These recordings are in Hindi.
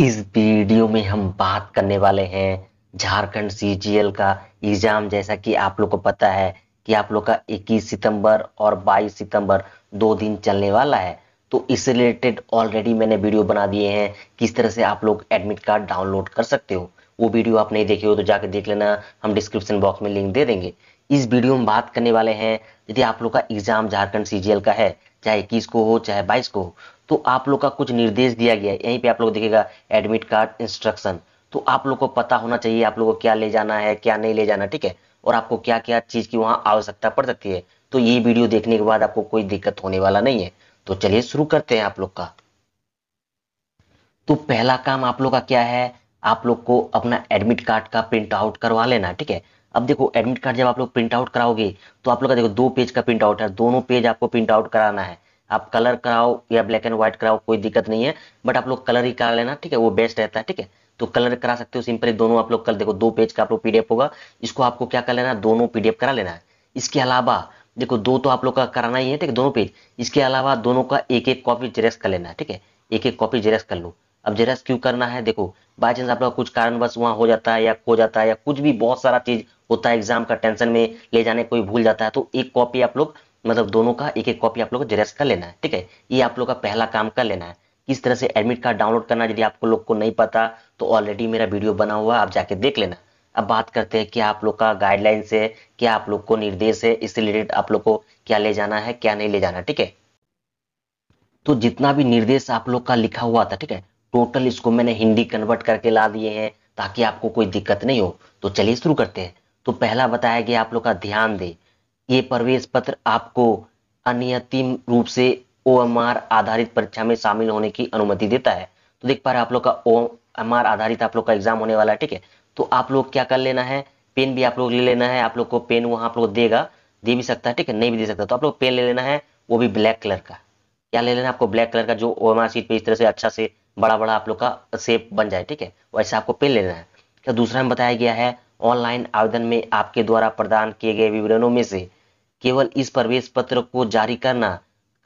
इस वीडियो में हम बात करने वाले हैं झारखंड सीजीएल का एग्जाम जैसा कि आप लोग को पता है कि आप लोग का 21 सितंबर और 22 सितंबर दो दिन चलने वाला है तो इससे रिलेटेड ऑलरेडी मैंने वीडियो बना दिए हैं किस तरह से आप लोग एडमिट कार्ड डाउनलोड कर सकते हो वो वीडियो आप नहीं देखे हो तो जाके देख लेना हम डिस्क्रिप्शन बॉक्स में लिंक दे देंगे इस वीडियो में बात करने वाले हैं यदि आप लोग का एग्जाम झारखंड सीजीएल का है चाहे इक्कीस को हो चाहे बाईस को हो तो आप लोग का कुछ निर्देश दिया गया है यहीं पे आप लोग देखेगा एडमिट कार्ड इंस्ट्रक्शन तो आप लोग को पता होना चाहिए आप लोग को क्या ले जाना है क्या नहीं ले जाना ठीक है और आपको क्या क्या चीज़ की वहां आवश्यकता पड़ सकती है तो ये वीडियो देखने के बाद आपको कोई दिक्कत होने वाला नहीं है तो चलिए शुरू करते हैं आप लोग का तो पहला काम आप लोग का क्या है आप लोग को अपना एडमिट कार्ड का प्रिंट आउट करवा लेना ठीक है अब देखो एडमिट कार्ड जब आप लोग प्रिंट आउट कराओगे तो आप लोग का देखो दो पेज का प्रिंट आउट है दोनों पेज आपको प्रिंट आउट कराना है आप कलर कराओ या ब्लैक एंड व्हाइट कराओ कोई दिक्कत नहीं है बट आप लोग कलर ही करा लेना ठीक है वो बेस्ट रहता है ठीक है तो कलर करा सकते हो सिंपली दोनों आप लोग कल देखो दो पेज का आप लोग पीडीएफ होगा इसको आपको क्या कर लेना है दोनों पीडीएफ करा लेना है इसके अलावा देखो दो तो आप लोग का कराना ही है ठीक है दोनों पेज इसके अलावा दोनों का एक एक कॉपी जेरेस कर लेना है ठीक है एक एक कॉपी जेरेस कर लो अब जेरेक्स क्यों करना है देखो बाय चांस आप लोग कुछ कारणवश वहां हो जाता है या खो जाता है या कुछ भी बहुत सारा चीज होता है एग्जाम का टेंशन में ले जाने कोई भूल जाता है तो एक कॉपी आप लोग मतलब दोनों का एक एक कॉपी आप लोग को जेरेक्स कर लेना है ठीक है ये आप लोग का पहला काम कर लेना है किस तरह से एडमिट कार्ड डाउनलोड करना यदि आपको लोग को नहीं पता तो ऑलरेडी मेरा वीडियो बना हुआ आप जाके देख लेना अब बात करते हैं क्या आप लोग का गाइडलाइंस है क्या आप लोग को निर्देश है इससे रिलेटेड आप लोग को क्या ले जाना है क्या नहीं ले जाना ठीक है तो जितना भी निर्देश आप लोग का लिखा हुआ था ठीक है टोटल इसको मैंने हिंदी कन्वर्ट करके ला दिए हैं ताकि आपको कोई दिक्कत नहीं हो तो चलिए शुरू करते हैं तो पहला बताया गया आप लोग का ध्यान दे ये प्रवेश पत्र आपको अनियतिम रूप से ओ आधारित परीक्षा में शामिल होने की अनुमति देता है तो देख पा रहे आप लोग का ओ आधारित आप लोग का एग्जाम होने वाला है ठीक है तो आप लोग क्या कर लेना है पेन भी आप लोग ले लेना है आप लोग को पेन वहां आप लोग देगा दे भी सकता है ठीक है नहीं भी दे सकता तो आप लोग पेन ले लेना है वो भी ब्लैक कलर का क्या ले लेना आपको ब्लैक कलर का जो ओ सीट पे इस तरह से अच्छा से बड़ा बड़ा आप लोग का सेप बन जाए ठीक है वैसे आपको पेन ले लेना है क्या तो दूसरा में बताया गया है ऑनलाइन आवेदन में आपके द्वारा प्रदान किए गए विवरणों में से केवल इस प्रवेश पत्र को जारी करना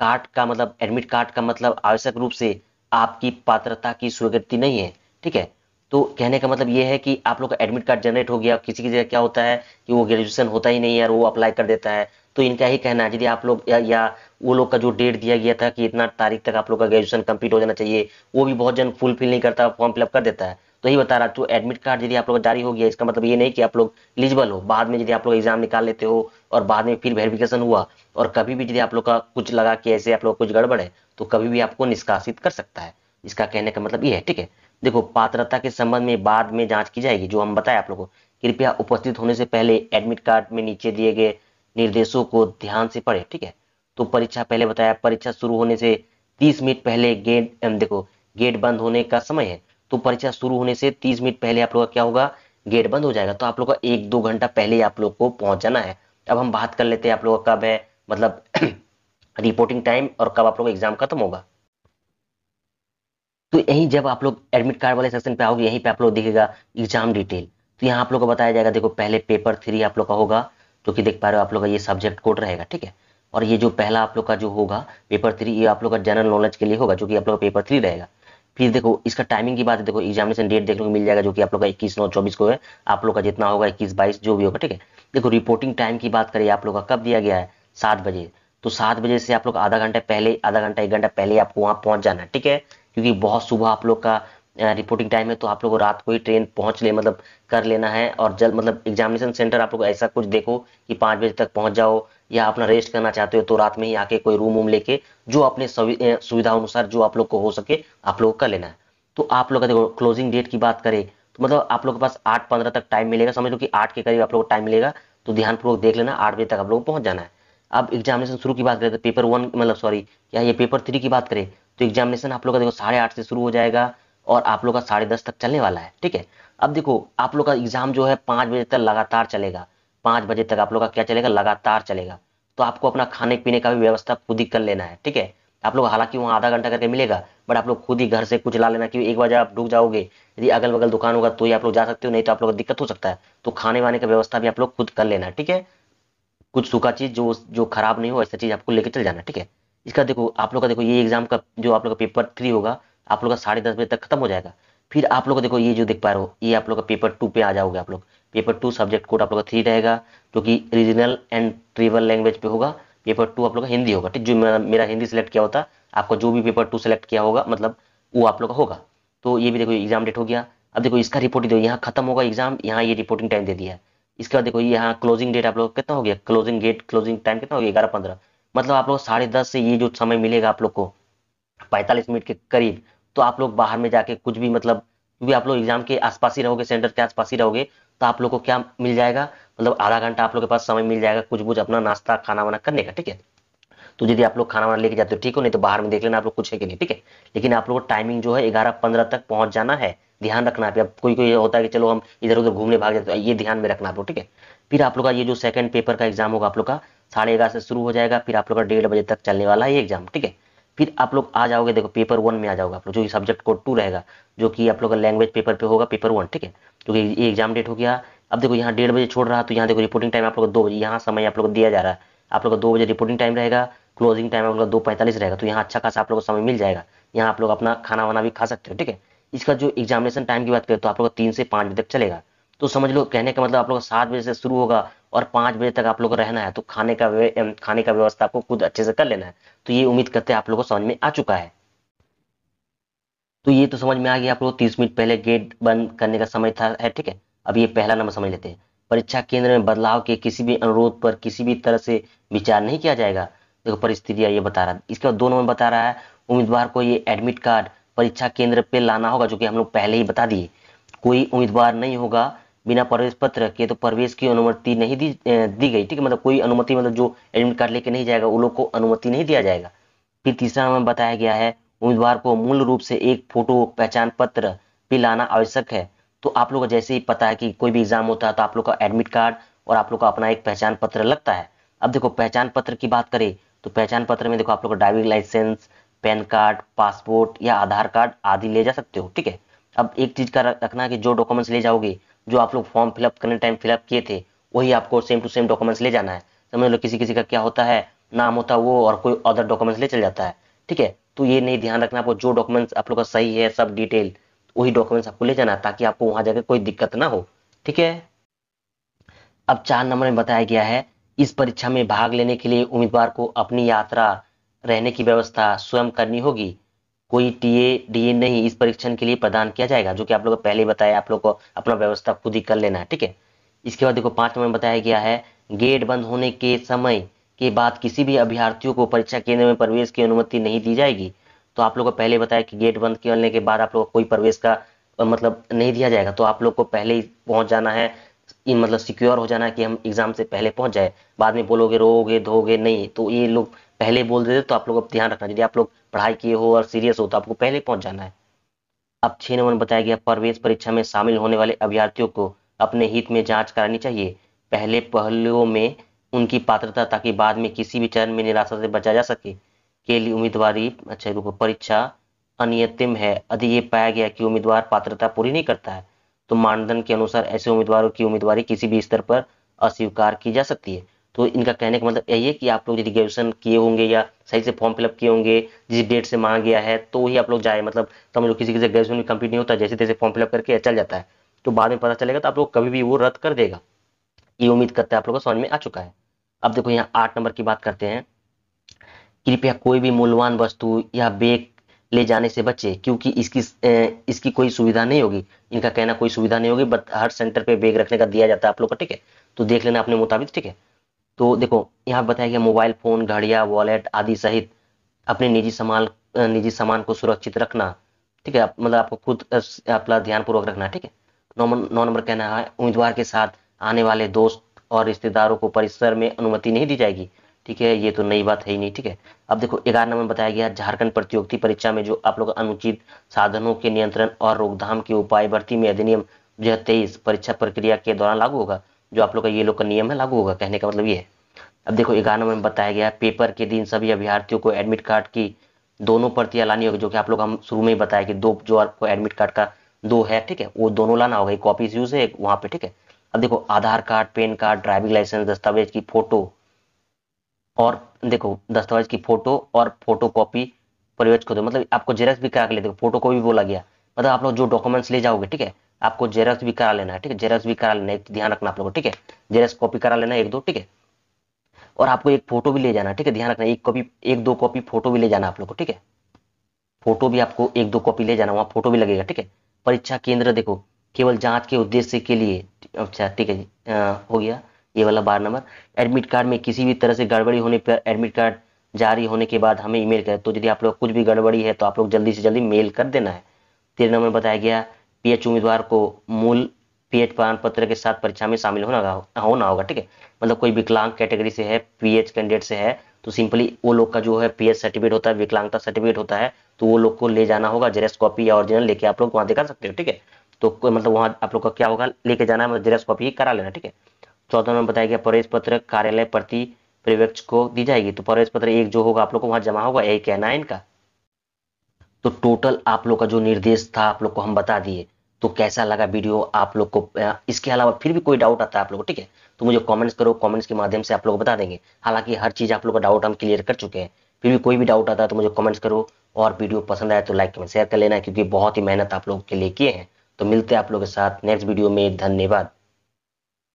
कार्ड का मतलब एडमिट कार्ड का मतलब आवश्यक रूप से आपकी पात्रता की स्वीकृति नहीं है ठीक है तो कहने का मतलब यह है कि आप लोग का एडमिट कार्ड जनरेट हो गया किसी की जगह क्या होता है कि वो ग्रेजुएशन होता ही नहीं है और वो अप्लाई कर देता है तो इनका ही कहना है यदि आप लोग या, या वो लोग का जो डेट दिया गया था कि इतना तारीख तक आप लोग का ग्रेजुएशन कंप्लीट हो जाना चाहिए वो भी बहुत जन फुलफिल नहीं करता फॉर्म फिलअप कर देता है तो यही बता रहा जो एडमिट कार्ड यदि आप लोग जारी हो गया इसका मतलब ये नहीं कि आप लोग एलिजिबल हो बाद में यदि आप लोग एग्जाम निकाल लेते हो और बाद में फिर वेरिफिकेशन हुआ और कभी भी यदि आप लोग का कुछ लगा कि ऐसे आप लोग कुछ गड़बड़ है तो कभी भी आपको निष्कासित कर सकता है इसका कहने का मतलब ये है ठीक है देखो पात्रता के संबंध में बाद में जाँच की जाएगी जो हम बताए आप लोगों को कृपया उपस्थित होने से पहले एडमिट कार्ड में नीचे दिए गए निर्देशों को ध्यान से पढ़े ठीक है तो परीक्षा पहले बताया परीक्षा शुरू होने से तीस मिनट पहले गेट देखो गेट बंद होने का समय है तो परीक्षा शुरू होने से तीस मिनट पहले आप लोग का क्या होगा गेट बंद हो जाएगा तो आप लोग का एक दो घंटा पहले आप लोग को पहुंचाना है अब हम बात कर लेते हैं आप लोग का कब है मतलब रिपोर्टिंग टाइम और कब आप लोग एग्जाम खत्म होगा तो यही जब आप लोग एडमिट कार्ड वाले सेक्शन पे आओगे यहीं पे आप लोग दिखेगा एग्जाम डिटेल तो यहाँ आप लोग को बताया जाएगा देखो पहले पेपर थ्री आप लोग का होगा जो कि देख पा रहे हो आप लोग का ये सब्जेक्ट कोड रहेगा ठीक है और ये जो पहला आप लोग का जो होगा पेपर थ्री ये आप लोग का जनरल नॉलेज के लिए होगा जो कि आप लोग का पेपर थ्री रहेगा फिर देखो इसका टाइमिंग की बात है देखो एग्जामिनेशन डेट देखने को मिल जाएगा जो कि आप लोग का इक्कीस नौ चौबीस को है आप लोग का जितना होगा इक्कीस बाईस जो भी होगा ठीक है देखो रिपोर्टिंग टाइम की बात करें आप लोग का कब दिया गया है सात बजे तो सात बजे से आप लोग आधा घंटा पहले आधा घंटा एक घंटा पहले आपको वहाँ पहुँच जाना है ठीक है क्योंकि बहुत सुबह आप लोग का रिपोर्टिंग टाइम है तो आप लोग को रात को ही ट्रेन पहुंच ले मतलब कर लेना है और जल्द मतलब एग्जामिनेशन सेंटर आप लोग ऐसा कुछ देखो कि पाँच बजे तक पहुंच जाओ या अपना रेस्ट करना चाहते हो तो रात में ही आके कोई रूम वूम लेके जो अपने सुविधा अनुसार जो आप लोग को हो सके आप लोग कर लेना है तो आप लोग का देखो क्लोजिंग डेट की बात करें तो मतलब आप लोग के पास आठ पंद्रह तक टाइम मिलेगा समझ लो कि आठ के करीब आप लोग को टाइम मिलेगा तो ध्यानपूर्वक देख लेना आठ बजे तक आप लोग पहुंच जाना है अब एग्जामिनेशन शुरू की बात करें तो पेपर वन मतलब सॉरी क्या ये पेपर थ्री की बात करें तो एग्जामिनेशन आप लोग का देखो साढ़े आठ से शुरू हो जाएगा और आप लोग का साढ़े दस तक चलने वाला है ठीक है अब देखो आप लोग का एग्जाम जो है पाँच बजे तक लगातार चलेगा पाँच बजे तक आप लोग का क्या चलेगा लगातार चलेगा तो आपको अपना खाने पीने का भी व्यवस्था खुद ही कर लेना है ठीक है आप लोग हालांकि वहाँ आधा घंटा करके मिलेगा बट आप लोग खुद ही घर से कुछ ला लेना क्योंकि एक बार आप डूब जाओगे यदि अगल बगल दुकान होगा तो ही आप लोग जा सकते हो नहीं तो आप लोग दिक्कत हो सकता है तो खाने वाने का व्यवस्था भी आप लोग खुद कर लेना ठीक है कुछ सूखा चीज जो जो खराब नहीं हो ऐसा चीज आपको लेके चल जाना ठीक है इसका देखो आप लोग का देखो ये एग्जाम का जो आप लोग का पेपर थ्री होगा आप लोग का साढ़े दस बजे तक खत्म हो जाएगा फिर आप लोग देखो ये जो देख पा रहे हो ये आप लोग का पेपर टू पे आ जाओगे आप लोग पेपर टू सब्जेक्ट कोड आप लोग का थ्री रहेगा जो कि रीजनल एंड ट्रीबल लैंग्वेज पे होगा पेपर टू आप लोग का हिंदी होगा ठीक जो मेरा, हिंदी सेलेक्ट किया होता आपको जो भी पेपर टू सेलेक्ट किया होगा मतलब वो आप लोग का होगा तो ये भी देखो एग्जाम डेट हो गया अब देखो इसका रिपोर्टिंग दो यहाँ खत्म होगा एग्जाम यहाँ ये रिपोर्टिंग टाइम दे दिया इसके बाद देखो यहाँ क्लोजिंग डेट आप लोग कितना हो गया क्लोजिंग डेट क्लोजिंग टाइम कितना हो गया ग्यारह पंद्रह मतलब आप लोग साढ़े दस से ये जो समय मिलेगा आप लोग को पैंतालीस मिनट के करीब तो आप लोग बाहर में जाके कुछ भी मतलब क्योंकि आप लोग एग्जाम के आसपास ही रहोगे सेंटर के आसपास ही रहोगे तो आप लोग को क्या मिल जाएगा मतलब आधा घंटा आप लोग के पास समय मिल जाएगा कुछ कुछ अपना नाश्ता खाना वाना करने का ठीक है तो यदि आप लोग खाना वाना लेके जाते हो ठीक हो नहीं तो बाहर में देख लेना आप लोग कुछ है कि नहीं ठीक है लेकिन आप लोग टाइमिंग जो है ग्यारह पंद्रह तक पहुंच जाना है ध्यान रखना है अब कोई कोई होता है कि चलो हम इधर उधर घूमने भाग जाते हैं तो ये ध्यान में रखना आप लोग ठीक है फिर आप लोग का ये जो सेकंड पेपर का एग्जाम होगा आप लोग का साढ़े ग्यारह से शुरू हो जाएगा फिर आप लोग का डेढ़ बजे तक चलने वाला है ये एग्जाम ठीक है फिर आप लोग आ जाओगे देखो पेपर वन में आ जाओगे आप लोग जो कि सब्जेक्ट कोड टू रहेगा जो कि आप लोग का लैंग्वेज पेपर पे होगा पेपर वन ठीक है जो कि ये एग्जाम डेट हो गया अब देखो यहाँ डेढ़ बजे छोड़ रहा तो यहाँ देखो रिपोर्टिंग टाइम आप लोग दो बजे यहाँ समय आप लोग दिया जा रहा है आप लोग का दो बजे रिपोर्टिंग टाइम रहेगा क्लोजिंग टाइम आप लोग दो पैंतालीस रहेगा तो यहाँ अच्छा खासा आप लोग को समय मिल जाएगा यहाँ आप लोग अपना खाना वाना भी खा सकते हो ठीक है इसका जो एग्जामिनेशन टाइम की बात करें तो आप लोग तीन से पाँच बजे तक चलेगा तो समझ लो कहने का मतलब आप लोग सात बजे से शुरू होगा और पांच बजे तक आप लोग रहना है तो खाने का खाने का व्यवस्था आपको खुद अच्छे से कर लेना है तो ये उम्मीद करते हैं आप लोगों को समझ में आ चुका है तो ये तो समझ में आ गया आप लोग तीस मिनट पहले गेट बंद करने का समय था है ठीक है अब ये पहला नंबर समझ लेते हैं परीक्षा केंद्र में बदलाव के किसी भी अनुरोध पर किसी भी तरह से विचार नहीं किया जाएगा देखो परिस्थितियां ये बता रहा है इसके बाद दो नंबर बता रहा है उम्मीदवार को ये एडमिट कार्ड परीक्षा केंद्र पे लाना होगा जो कि हम लोग पहले ही बता दिए कोई उम्मीदवार नहीं होगा बिना प्रवेश पत्र के तो प्रवेश की अनुमति नहीं दी दी गई ठीक है मतलब कोई अनुमति मतलब जो एडमिट कार्ड लेके नहीं जाएगा वो लोग को अनुमति नहीं दिया जाएगा फिर तीसरा हमें बताया गया है उम्मीदवार को मूल रूप से एक फोटो पहचान पत्र भी लाना आवश्यक है तो आप लोग जैसे ही पता है कि कोई भी एग्जाम होता है तो आप लोग का एडमिट कार्ड और आप लोग का अपना एक पहचान पत्र लगता है अब देखो पहचान पत्र की बात करें तो पहचान पत्र में देखो आप लोग का driving licence PAN card passport या आधार कार्ड आदि ले जा सकते हो ठीक है अब एक चीज का रखना कि जो डॉक्यूमेंट्स ले जाओगे जो आप लोग फॉर्म फिलअप करने टाइम फिलअप किए थे वही आपको सेम टू सेम डॉक्यूमेंट्स ले जाना है समझ लो किसी किसी का क्या होता है नाम होता है वो और कोई अदर डॉक्यूमेंट्स ले चल जाता है ठीक है तो ये नहीं ध्यान रखना आपको जो डॉक्यूमेंट्स आप लोग का सही है सब डिटेल वही डॉक्यूमेंट्स आपको ले जाना ताकि आपको वहां जाकर कोई दिक्कत ना हो ठीक है अब चार नंबर में बताया गया है इस परीक्षा में भाग लेने के लिए उम्मीदवार को अपनी यात्रा रहने की व्यवस्था स्वयं करनी होगी कोई टीए डीए नहीं इस परीक्षण के लिए प्रदान किया जाएगा जो कि आप लोग पहले बताया आप लोग को अपना व्यवस्था खुद ही कर लेना है ठीक है इसके बाद देखो पांच में बताया गया है गेट बंद होने के समय के बाद किसी भी अभ्यार्थियों को परीक्षा केंद्र में प्रवेश की अनुमति नहीं दी जाएगी तो आप लोग को पहले बताया कि गेट बंद करने के बाद आप लोग कोई प्रवेश का मतलब नहीं दिया जाएगा तो आप लोग को पहले ही पहुंच जाना है इन मतलब सिक्योर हो जाना कि हम एग्जाम से पहले पहुंच जाए बाद में बोलोगे रोगे धोगे नहीं तो ये लोग पहले बोल देते तो आप लोग अब ध्यान रखना यदि आप लोग पढ़ाई किए हो और सीरियस हो तो आपको पहले पहुंच जाना है अब छह नंबर बताया गया प्रवेश परीक्षा में शामिल होने वाले अभ्यर्थियों को अपने हित में जांच करानी चाहिए पहले पहलुओं में उनकी पात्रता ताकि बाद में किसी भी चरण में निराशा से बचा जा सके के लिए उम्मीदवार अच्छा परीक्षा अनियतिम है यदि ये पाया गया कि उम्मीदवार पात्रता पूरी नहीं करता है तो मानदंड के अनुसार ऐसे उम्मीदवारों की उम्मीदवारी किसी भी स्तर पर अस्वीकार की जा सकती है तो इनका कहने का मतलब यही है कि आप लोग यदि ग्रेजुएशन किए होंगे या सही से फॉर्म फिलअप किए होंगे जिस डेट से मांगा गया है तो ही आप लोग जाए मतलब समझ तो लो किसी किसी ग्रेजुएशन में कंप्लीट नहीं होता जैसे तैसे फॉर्म फिलअप करके चल जाता है तो बाद में पता चलेगा तो आप लोग कभी भी वो रद्द कर देगा ये उम्मीद करते हैं आप लोग का समझ में आ चुका है अब देखो यहाँ आठ नंबर की बात करते हैं कृपया कोई भी मूल्यवान वस्तु या बेग ले जाने से बचे क्योंकि इसकी इसकी कोई सुविधा नहीं होगी इनका कहना कोई सुविधा नहीं होगी बट हर सेंटर पे बैग रखने का दिया जाता है आप लोग का ठीक है तो देख लेना अपने मुताबिक ठीक है तो देखो यहाँ बताया गया मोबाइल फोन घड़िया वॉलेट आदि सहित अपने निजी सामान निजी सामान को सुरक्षित रखना ठीक है मतलब आपको खुद अपना ध्यानपूर्वक रखना ठीक है नौ नंबर कहना है उम्मीदवार के साथ आने वाले दोस्त और रिश्तेदारों को परिसर में अनुमति नहीं दी जाएगी ठीक है ये तो नई बात है ही नहीं ठीक है अब देखो ग्यारह नंबर में बताया गया झारखंड प्रतियोगिता परीक्षा में जो आप लोग अनुचित साधनों के नियंत्रण और रोकथाम के उपाय भर्ती में अधिनियम दो परीक्षा प्रक्रिया के दौरान लागू होगा जो आप लोग का ये लोग का नियम है लागू होगा कहने का मतलब ये है अब देखो ग्यारह नंबर में बताया गया पेपर के दिन सभी अभ्यार्थियों को एडमिट कार्ड की दोनों प्रतियां लानी होगी जो कि आप लोग हम शुरू में ही बताया कि दो जो आपको एडमिट कार्ड का दो है ठीक है वो दोनों लाना होगा एक कॉपी यूज है एक वहाँ पे ठीक है अब देखो Aadhaar card PAN card driving licence दस्तावेज की फोटो और देखो दस्तावेज की फोटो और फोटो कॉपी परिवेश को दो मतलब आपको जेरक्स भी करा के लिए फोटो को भी बोला गया मतलब आप लोग जो डॉक्यूमेंट्स ले जाओगे ठीक है आपको जेरक्स भी करा लेना है ठीक है जेरक्स भी करा लेना है तो ध्यान रखना आप लोगों को ठीक है जेरक्स कॉपी करा लेना एक दो ठीक है और आपको एक फोटो भी ले जाना ठीक है ध्यान रखना एक कॉपी एक दो कॉपी फोटो भी ले जाना आप लोग को ठीक है फोटो भी आपको एक दो कॉपी ले जाना वहाँ फोटो भी लगेगा ठीक है परीक्षा केंद्र देखो केवल जांच के उद्देश्य के लिए अच्छा ठीक है हो गया ये वाला बार नंबर एडमिट कार्ड में किसी भी तरह से गड़बड़ी होने पर एडमिट कार्ड जारी होने के बाद हमें ईमेल करें तो यदि आप लोग कुछ भी गड़बड़ी है तो आप लोग जल्दी से जल्दी मेल कर देना है तेरह नंबर बताया गया एच उम्मीदवार को मूल एच प्रमाण पत्र के साथ परीक्षा में शामिल होना होना होगा ठीक है मतलब कोई विकलांग कैटेगरी से है पीएच कैंडिडेट से है तो सिंपली वो लोग का जो है पीएच सर्टिफिकेट होता है विकलांगता सर्टिफिकेट होता है तो वो लोग को ले जाना होगा जेरेस कॉपी या ऑरिजिनल लेके आप लोग वहाँ दिखा सकते हो ठीक है तो मतलब वहाँ आप लोग का क्या होगा लेके जाना है मतलब जेरेस कॉपी करा लेना ठीक है चौदह में बताया गया प्रवेश पत्र कार्यालय प्रति प्रवेक्ष को दी जाएगी तो प्रवेश पत्र एक जो होगा आप लोग को वहां जमा होगा एक है नाइन का तो टोटल आप लोग का जो निर्देश था आप लोग को हम बता दिए तो कैसा लगा वीडियो आप लोग को इसके अलावा फिर भी कोई डाउट आता है आप लोग को ठीक है तो मुझे कमेंट्स करो कमेंट्स के माध्यम से आप लोग बता देंगे हालांकि हर चीज आप लोग का डाउट हम क्लियर कर चुके हैं फिर भी कोई भी डाउट आता है तो मुझे कमेंट्स करो और वीडियो पसंद आए तो लाइक कमेंट शेयर कर लेना क्योंकि बहुत ही मेहनत आप लोग के लिए किए हैं तो मिलते हैं आप लोग के साथ नेक्स्ट वीडियो में धन्यवाद